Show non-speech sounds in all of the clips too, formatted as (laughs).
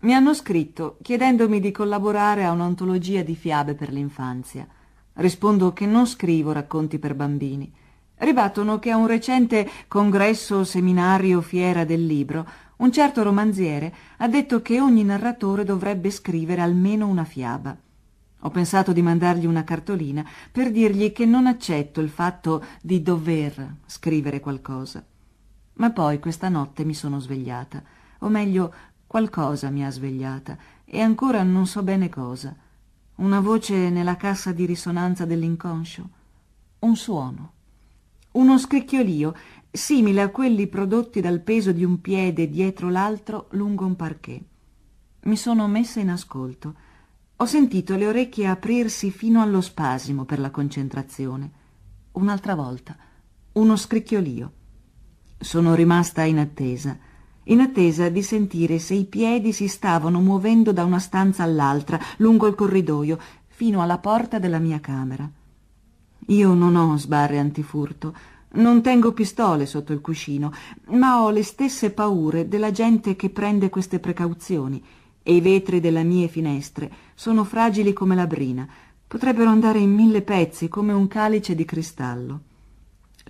Mi hanno scritto chiedendomi di collaborare a un'antologia di fiabe per l'infanzia. Rispondo che non scrivo racconti per bambini. Ribattono che a un recente congresso, seminario, fiera del libro, un certo romanziere ha detto che ogni narratore dovrebbe scrivere almeno una fiaba. Ho pensato di mandargli una cartolina per dirgli che non accetto il fatto di dover scrivere qualcosa. Ma poi questa notte mi sono svegliata, o meglio Qualcosa mi ha svegliata e ancora non so bene cosa. Una voce nella cassa di risonanza dell'inconscio. Un suono. Uno scricchiolio simile a quelli prodotti dal peso di un piede dietro l'altro lungo un parquet. Mi sono messa in ascolto. Ho sentito le orecchie aprirsi fino allo spasimo per la concentrazione. Un'altra volta. Uno scricchiolio. Sono rimasta in attesa in attesa di sentire se i piedi si stavano muovendo da una stanza all'altra, lungo il corridoio, fino alla porta della mia camera. Io non ho sbarre antifurto, non tengo pistole sotto il cuscino, ma ho le stesse paure della gente che prende queste precauzioni e i vetri delle mie finestre sono fragili come la brina, potrebbero andare in mille pezzi come un calice di cristallo.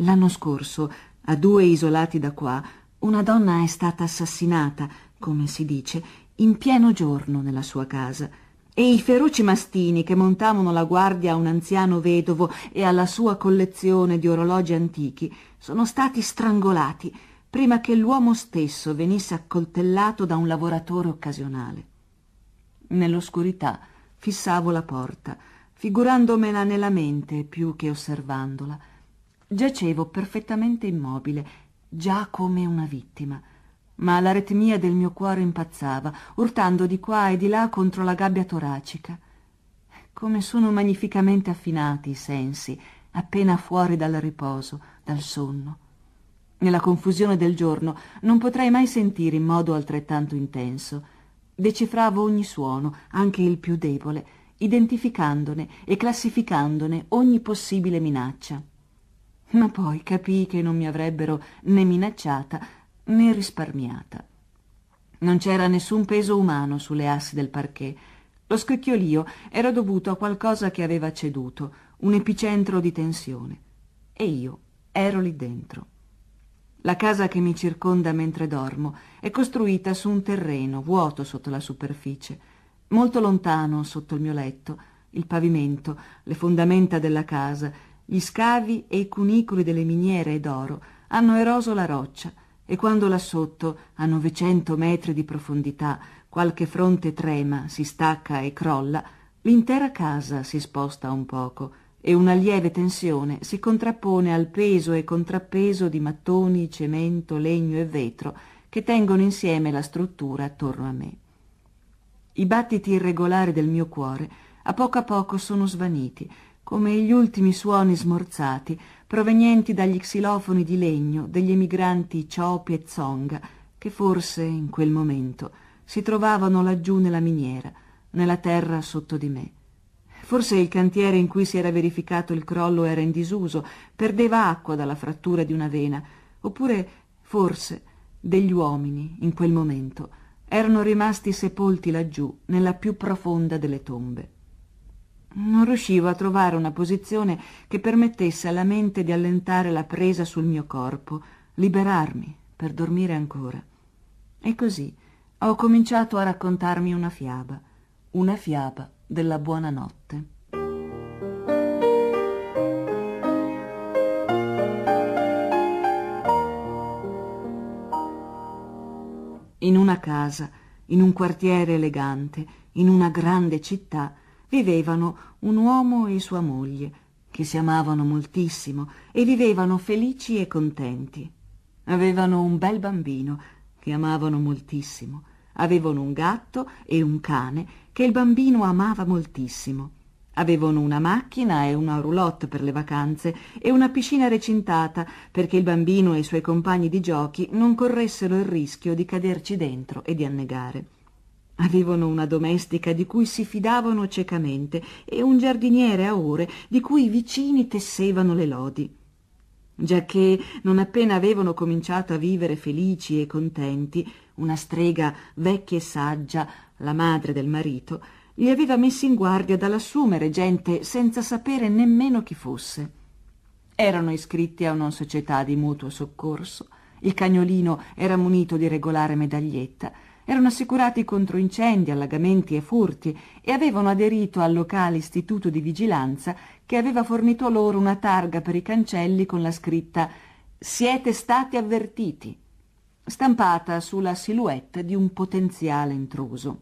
L'anno scorso, a due isolati da qua, una donna è stata assassinata, come si dice, in pieno giorno nella sua casa. E i feroci mastini che montavano la guardia a un anziano vedovo e alla sua collezione di orologi antichi sono stati strangolati prima che l'uomo stesso venisse accoltellato da un lavoratore occasionale. Nell'oscurità fissavo la porta, figurandomela nella mente più che osservandola. Giacevo perfettamente immobile già come una vittima, ma l'aritmia del mio cuore impazzava, urtando di qua e di là contro la gabbia toracica. Come sono magnificamente affinati i sensi, appena fuori dal riposo, dal sonno. Nella confusione del giorno non potrei mai sentire in modo altrettanto intenso. Decifravo ogni suono, anche il più debole, identificandone e classificandone ogni possibile minaccia ma poi capii che non mi avrebbero né minacciata né risparmiata. Non c'era nessun peso umano sulle assi del parquet. Lo scricchiolio era dovuto a qualcosa che aveva ceduto, un epicentro di tensione. E io ero lì dentro. La casa che mi circonda mentre dormo è costruita su un terreno vuoto sotto la superficie, molto lontano sotto il mio letto, il pavimento, le fondamenta della casa gli scavi e i cunicoli delle miniere d'oro hanno eroso la roccia e quando là sotto, a 900 metri di profondità, qualche fronte trema, si stacca e crolla, l'intera casa si sposta un poco e una lieve tensione si contrappone al peso e contrappeso di mattoni, cemento, legno e vetro che tengono insieme la struttura attorno a me. I battiti irregolari del mio cuore a poco a poco sono svaniti come gli ultimi suoni smorzati provenienti dagli xilofoni di legno degli emigranti Ciopi e Zonga, che forse in quel momento si trovavano laggiù nella miniera, nella terra sotto di me. Forse il cantiere in cui si era verificato il crollo era in disuso, perdeva acqua dalla frattura di una vena, oppure forse degli uomini in quel momento erano rimasti sepolti laggiù nella più profonda delle tombe. Non riuscivo a trovare una posizione che permettesse alla mente di allentare la presa sul mio corpo, liberarmi per dormire ancora. E così ho cominciato a raccontarmi una fiaba, una fiaba della buonanotte. In una casa, in un quartiere elegante, in una grande città, vivevano un uomo e sua moglie, che si amavano moltissimo e vivevano felici e contenti. Avevano un bel bambino, che amavano moltissimo. Avevano un gatto e un cane, che il bambino amava moltissimo. Avevano una macchina e una roulotte per le vacanze e una piscina recintata perché il bambino e i suoi compagni di giochi non corressero il rischio di caderci dentro e di annegare. Avevano una domestica di cui si fidavano ciecamente e un giardiniere a ore di cui i vicini tessevano le lodi. Giacché non appena avevano cominciato a vivere felici e contenti, una strega vecchia e saggia, la madre del marito, li aveva messi in guardia dall'assumere gente senza sapere nemmeno chi fosse. Erano iscritti a una società di mutuo soccorso, il cagnolino era munito di regolare medaglietta, erano assicurati contro incendi, allagamenti e furti e avevano aderito al locale istituto di vigilanza che aveva fornito loro una targa per i cancelli con la scritta Siete stati avvertiti, stampata sulla silhouette di un potenziale intruso.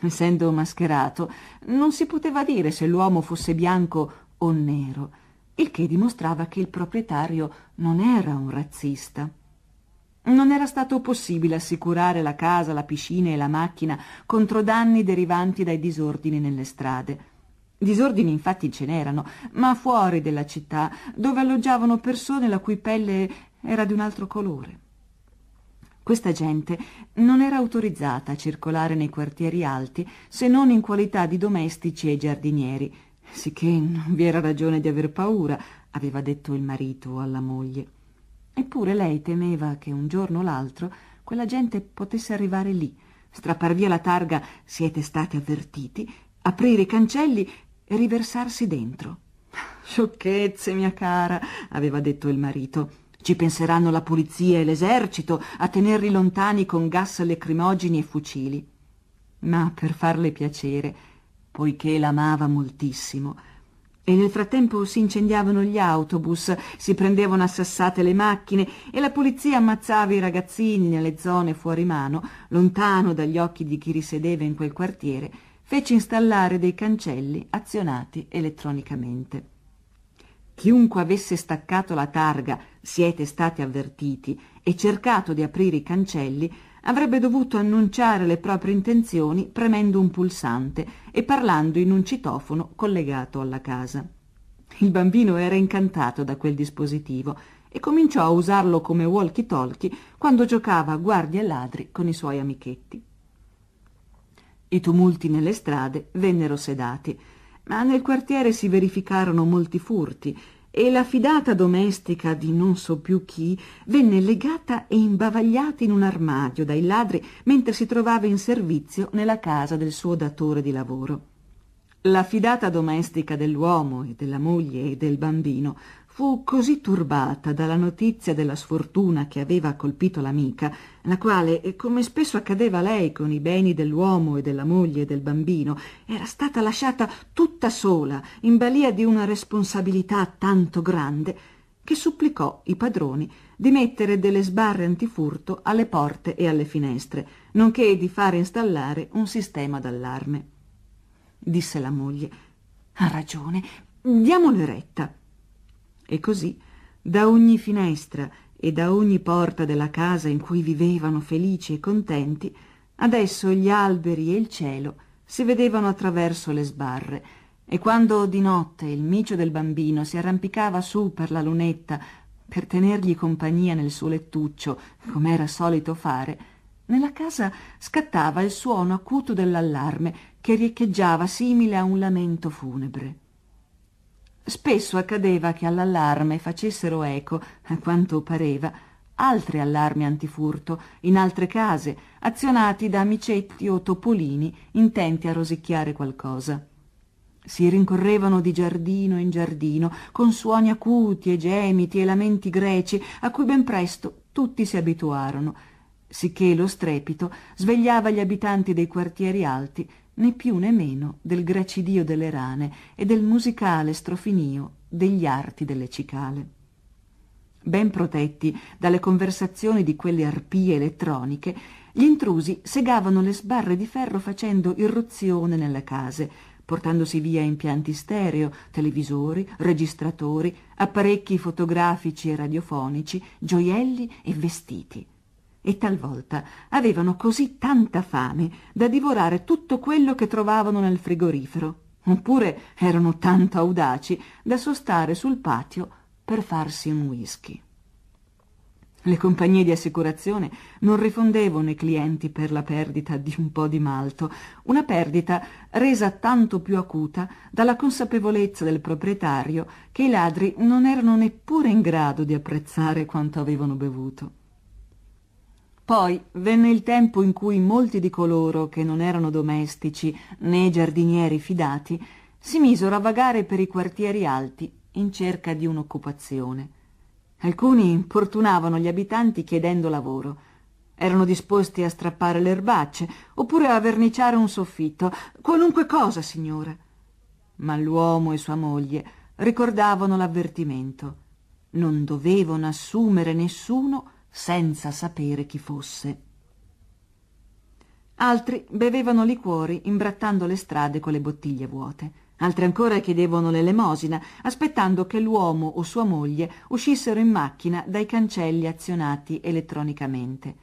Essendo mascherato, non si poteva dire se l'uomo fosse bianco o nero, il che dimostrava che il proprietario non era un razzista. Non era stato possibile assicurare la casa, la piscina e la macchina contro danni derivanti dai disordini nelle strade. Disordini infatti ce n'erano, ma fuori della città, dove alloggiavano persone la cui pelle era di un altro colore. Questa gente non era autorizzata a circolare nei quartieri alti se non in qualità di domestici e giardinieri, sicché non vi era ragione di aver paura, aveva detto il marito alla moglie. Eppure lei temeva che un giorno o l'altro quella gente potesse arrivare lì, strappar via la targa siete stati avvertiti, aprire i cancelli e riversarsi dentro. (laughs) Sciocchezze, mia cara, aveva detto il marito. Ci penseranno la polizia e l'esercito a tenerli lontani con gas lacrimogeni e fucili. Ma per farle piacere, poiché l'amava moltissimo, e nel frattempo si incendiavano gli autobus, si prendevano a sassate le macchine e la polizia ammazzava i ragazzini nelle zone fuori mano, lontano dagli occhi di chi risiedeva in quel quartiere, fece installare dei cancelli azionati elettronicamente. Chiunque avesse staccato la targa, siete stati avvertiti, e cercato di aprire i cancelli, avrebbe dovuto annunciare le proprie intenzioni premendo un pulsante e parlando in un citofono collegato alla casa. Il bambino era incantato da quel dispositivo e cominciò a usarlo come walkie-talkie quando giocava a guardie e ladri con i suoi amichetti. I tumulti nelle strade vennero sedati, ma nel quartiere si verificarono molti furti e la fidata domestica di non so più chi venne legata e imbavagliata in un armadio dai ladri mentre si trovava in servizio nella casa del suo datore di lavoro. La fidata domestica dell'uomo e della moglie e del bambino fu così turbata dalla notizia della sfortuna che aveva colpito l'amica, la quale, come spesso accadeva a lei con i beni dell'uomo e della moglie e del bambino, era stata lasciata tutta sola, in balia di una responsabilità tanto grande, che supplicò i padroni di mettere delle sbarre antifurto alle porte e alle finestre, nonché di fare installare un sistema d'allarme. Disse la moglie, ha ragione, diamole retta. E così, da ogni finestra e da ogni porta della casa in cui vivevano felici e contenti, adesso gli alberi e il cielo si vedevano attraverso le sbarre, e quando di notte il micio del bambino si arrampicava su per la lunetta per tenergli compagnia nel suo lettuccio, come era solito fare, nella casa scattava il suono acuto dell'allarme che riecheggiava simile a un lamento funebre. Spesso accadeva che all'allarme facessero eco, a quanto pareva, altri allarmi antifurto in altre case, azionati da amicetti o topolini intenti a rosicchiare qualcosa. Si rincorrevano di giardino in giardino, con suoni acuti e gemiti e lamenti greci, a cui ben presto tutti si abituarono, sicché lo strepito svegliava gli abitanti dei quartieri alti né più né meno del gracidio delle rane e del musicale strofinio degli arti delle cicale. Ben protetti dalle conversazioni di quelle arpie elettroniche, gli intrusi segavano le sbarre di ferro facendo irruzione nelle case, portandosi via impianti stereo, televisori, registratori, apparecchi fotografici e radiofonici, gioielli e vestiti e talvolta avevano così tanta fame da divorare tutto quello che trovavano nel frigorifero, oppure erano tanto audaci da sostare sul patio per farsi un whisky. Le compagnie di assicurazione non rifondevano i clienti per la perdita di un po' di malto, una perdita resa tanto più acuta dalla consapevolezza del proprietario che i ladri non erano neppure in grado di apprezzare quanto avevano bevuto. Poi venne il tempo in cui molti di coloro che non erano domestici né giardinieri fidati si misero a vagare per i quartieri alti in cerca di un'occupazione. Alcuni importunavano gli abitanti chiedendo lavoro. Erano disposti a strappare le erbacce oppure a verniciare un soffitto, qualunque cosa, signore. Ma l'uomo e sua moglie ricordavano l'avvertimento. Non dovevano assumere nessuno senza sapere chi fosse. Altri bevevano liquori imbrattando le strade con le bottiglie vuote. Altri ancora chiedevano l'elemosina, aspettando che l'uomo o sua moglie uscissero in macchina dai cancelli azionati elettronicamente.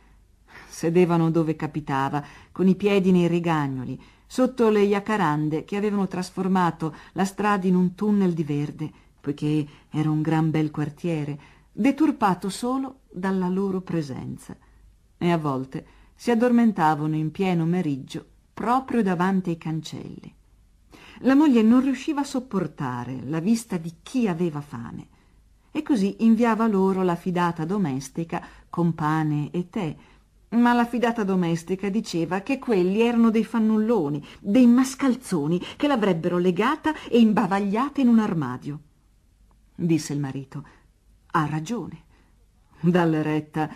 Sedevano dove capitava, con i piedi nei rigagnoli, sotto le jacarande che avevano trasformato la strada in un tunnel di verde, poiché era un gran bel quartiere, deturpato solo dalla loro presenza. E a volte si addormentavano in pieno meriggio proprio davanti ai cancelli. La moglie non riusciva a sopportare la vista di chi aveva fame e così inviava loro la fidata domestica con pane e tè, ma la fidata domestica diceva che quelli erano dei fannulloni, dei mascalzoni che l'avrebbero legata e imbavagliata in un armadio. Disse il marito ha ragione. Dalla retta,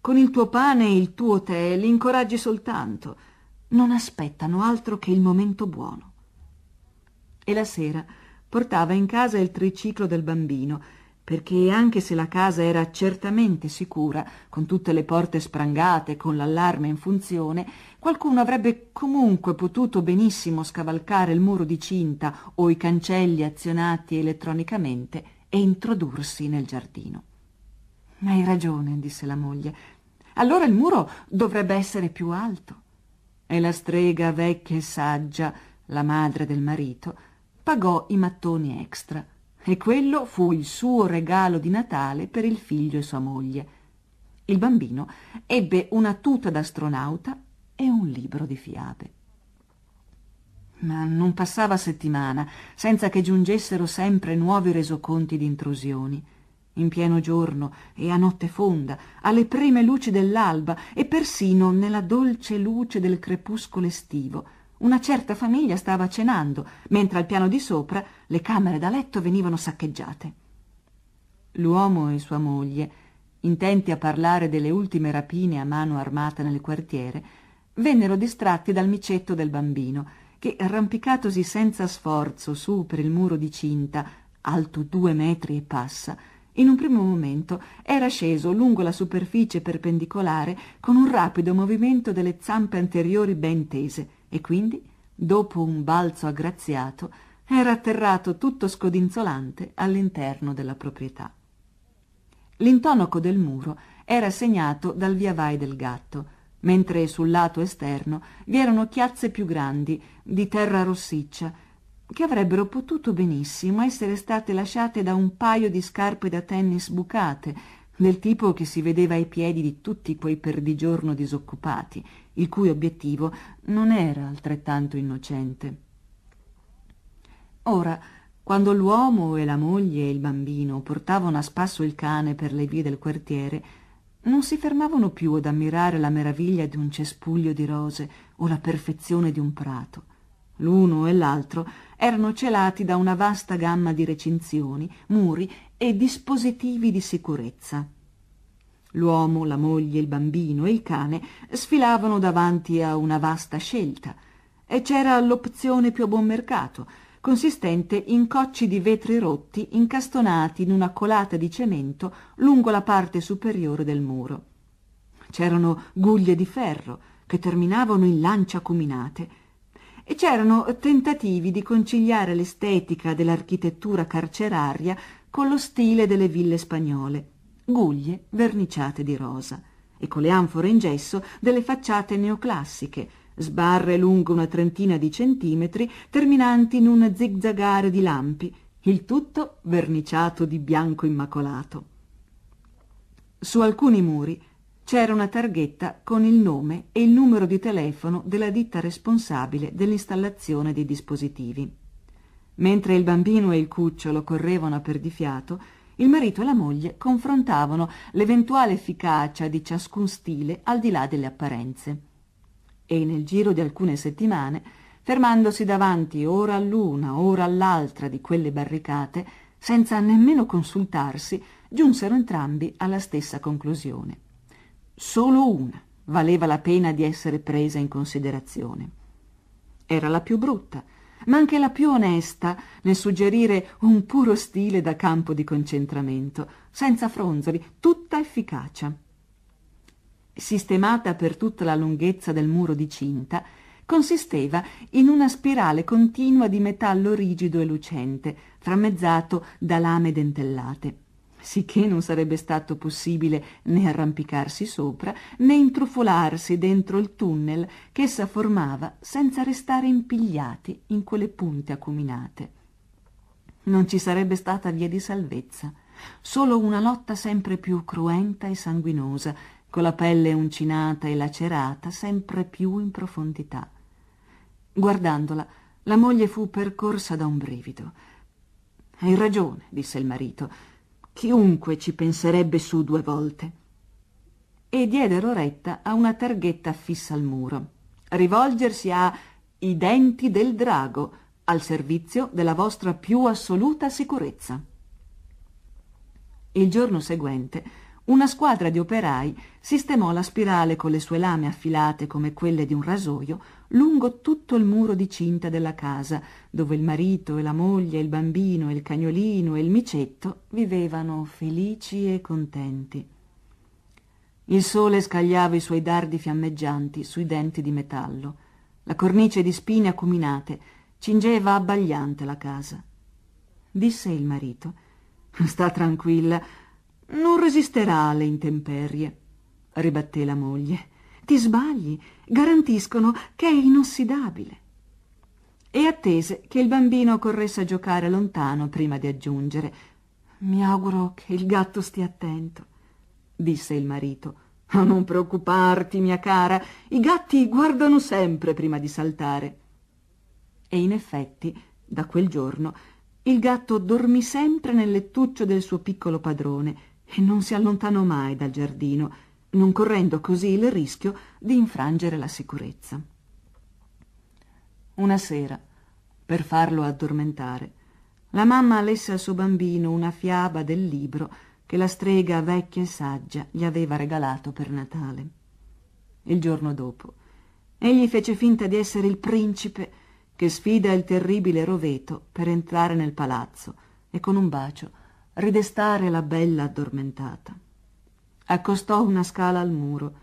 con il tuo pane e il tuo tè li incoraggi soltanto. Non aspettano altro che il momento buono. E la sera portava in casa il triciclo del bambino, perché anche se la casa era certamente sicura, con tutte le porte sprangate, con l'allarme in funzione, qualcuno avrebbe comunque potuto benissimo scavalcare il muro di cinta o i cancelli azionati elettronicamente e introdursi nel giardino. hai ragione, disse la moglie. Allora il muro dovrebbe essere più alto. E la strega vecchia e saggia, la madre del marito, pagò i mattoni extra e quello fu il suo regalo di Natale per il figlio e sua moglie. Il bambino ebbe una tuta d'astronauta e un libro di fiabe ma non passava settimana senza che giungessero sempre nuovi resoconti d'intrusioni in pieno giorno e a notte fonda, alle prime luci dell'alba e persino nella dolce luce del crepuscolo estivo. Una certa famiglia stava cenando, mentre al piano di sopra le camere da letto venivano saccheggiate. L'uomo e sua moglie, intenti a parlare delle ultime rapine a mano armata nel quartiere, vennero distratti dal micetto del bambino, che, arrampicatosi senza sforzo su per il muro di cinta, alto due metri e passa, in un primo momento era sceso lungo la superficie perpendicolare con un rapido movimento delle zampe anteriori ben tese e quindi, dopo un balzo aggraziato, era atterrato tutto scodinzolante all'interno della proprietà. L'intonaco del muro era segnato dal via vai del gatto mentre sul lato esterno vi erano chiazze più grandi, di terra rossiccia, che avrebbero potuto benissimo essere state lasciate da un paio di scarpe da tennis bucate, del tipo che si vedeva ai piedi di tutti quei perdigiorno disoccupati, il cui obiettivo non era altrettanto innocente. Ora, quando l'uomo e la moglie e il bambino portavano a spasso il cane per le vie del quartiere, non si fermavano più ad ammirare la meraviglia di un cespuglio di rose o la perfezione di un prato. L'uno e l'altro erano celati da una vasta gamma di recinzioni, muri e dispositivi di sicurezza. L'uomo, la moglie, il bambino e il cane sfilavano davanti a una vasta scelta e c'era l'opzione più a buon mercato, consistente in cocci di vetri rotti incastonati in una colata di cemento lungo la parte superiore del muro. C'erano guglie di ferro che terminavano in lancia acuminate e c'erano tentativi di conciliare l'estetica dell'architettura carceraria con lo stile delle ville spagnole, guglie verniciate di rosa e con le anfore in gesso delle facciate neoclassiche, sbarre lungo una trentina di centimetri, terminanti in un zigzagare di lampi, il tutto verniciato di bianco immacolato. Su alcuni muri c'era una targhetta con il nome e il numero di telefono della ditta responsabile dell'installazione dei dispositivi. Mentre il bambino e il cucciolo correvano a perdifiato, il marito e la moglie confrontavano l'eventuale efficacia di ciascun stile al di là delle apparenze e nel giro di alcune settimane, fermandosi davanti ora all'una, ora all'altra di quelle barricate, senza nemmeno consultarsi, giunsero entrambi alla stessa conclusione. Solo una valeva la pena di essere presa in considerazione. Era la più brutta, ma anche la più onesta nel suggerire un puro stile da campo di concentramento, senza fronzoli, tutta efficacia sistemata per tutta la lunghezza del muro di cinta, consisteva in una spirale continua di metallo rigido e lucente, frammezzato da lame dentellate, sicché non sarebbe stato possibile né arrampicarsi sopra né intrufolarsi dentro il tunnel che essa formava senza restare impigliati in quelle punte acuminate. Non ci sarebbe stata via di salvezza, solo una lotta sempre più cruenta e sanguinosa con la pelle uncinata e lacerata sempre più in profondità. Guardandola, la moglie fu percorsa da un brivido. Hai ragione, disse il marito. Chiunque ci penserebbe su due volte. E diedero retta a una targhetta fissa al muro. Rivolgersi a i denti del drago, al servizio della vostra più assoluta sicurezza. Il giorno seguente una squadra di operai sistemò la spirale con le sue lame affilate come quelle di un rasoio lungo tutto il muro di cinta della casa, dove il marito e la moglie, il bambino, il cagnolino e il micetto vivevano felici e contenti. Il sole scagliava i suoi dardi fiammeggianti sui denti di metallo. La cornice di spine acuminate cingeva abbagliante la casa. Disse il marito: Sta tranquilla, non resisterà alle intemperie, ribatté la moglie. Ti sbagli, garantiscono che è inossidabile. E attese che il bambino corresse a giocare lontano prima di aggiungere. Mi auguro che il gatto stia attento, disse il marito. Oh, non preoccuparti, mia cara, i gatti guardano sempre prima di saltare. E in effetti, da quel giorno, il gatto dormì sempre nel lettuccio del suo piccolo padrone, e non si allontanò mai dal giardino, non correndo così il rischio di infrangere la sicurezza. Una sera, per farlo addormentare, la mamma lesse al suo bambino una fiaba del libro che la strega vecchia e saggia gli aveva regalato per Natale. Il giorno dopo, egli fece finta di essere il principe che sfida il terribile roveto per entrare nel palazzo e con un bacio ridestare la bella addormentata. Accostò una scala al muro.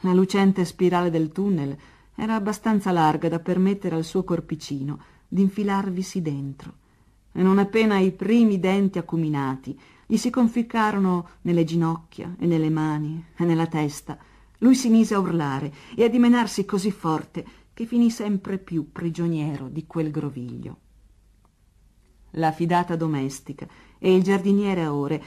La lucente spirale del tunnel era abbastanza larga da permettere al suo corpicino d'infilarvisi dentro. E non appena i primi denti acuminati gli si conficcarono nelle ginocchia e nelle mani e nella testa, lui si mise a urlare e a dimenarsi così forte che finì sempre più prigioniero di quel groviglio. La fidata domestica e il giardiniere a ore,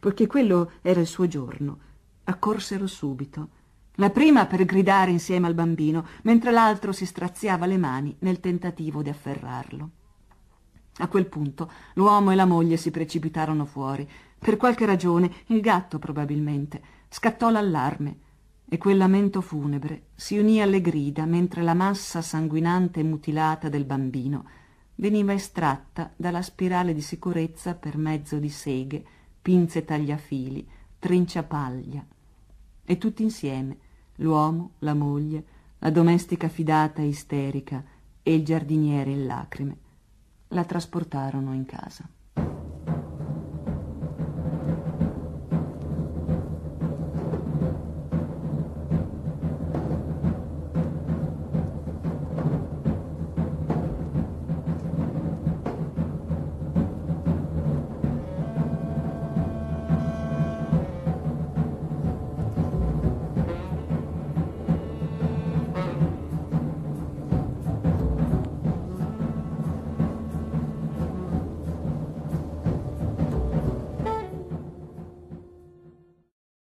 poiché quello era il suo giorno. Accorsero subito, la prima per gridare insieme al bambino, mentre l'altro si straziava le mani nel tentativo di afferrarlo. A quel punto l'uomo e la moglie si precipitarono fuori. Per qualche ragione, il gatto probabilmente, scattò l'allarme e quel lamento funebre si unì alle grida mentre la massa sanguinante e mutilata del bambino veniva estratta dalla spirale di sicurezza per mezzo di seghe, pinze tagliafili, trinciapaglia. E tutti insieme, l'uomo, la moglie, la domestica fidata e isterica e il giardiniere in lacrime, la trasportarono in casa.